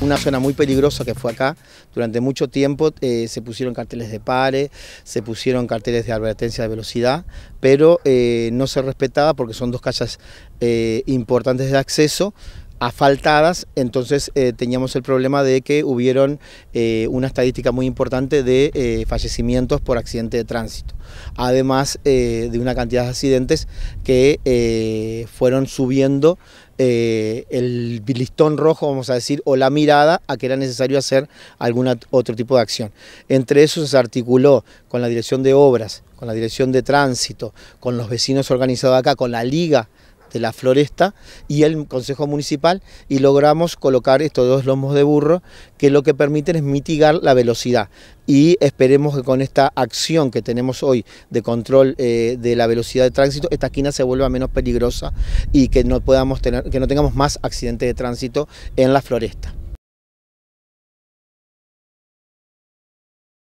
Una zona muy peligrosa que fue acá, durante mucho tiempo eh, se pusieron carteles de pares, se pusieron carteles de advertencia de velocidad, pero eh, no se respetaba porque son dos calles eh, importantes de acceso, asfaltadas, entonces teníamos el problema de que hubieron una estadística muy importante de fallecimientos por accidente de tránsito, además de una cantidad de accidentes que fueron subiendo eh, el listón rojo, vamos a decir, o la mirada a que era necesario hacer algún otro tipo de acción. Entre eso se articuló con la dirección de obras, con la dirección de tránsito, con los vecinos organizados acá, con la liga de la floresta y el Consejo Municipal y logramos colocar estos dos lomos de burro que lo que permiten es mitigar la velocidad y esperemos que con esta acción que tenemos hoy de control eh, de la velocidad de tránsito esta esquina se vuelva menos peligrosa y que no podamos tener que no tengamos más accidentes de tránsito en la floresta.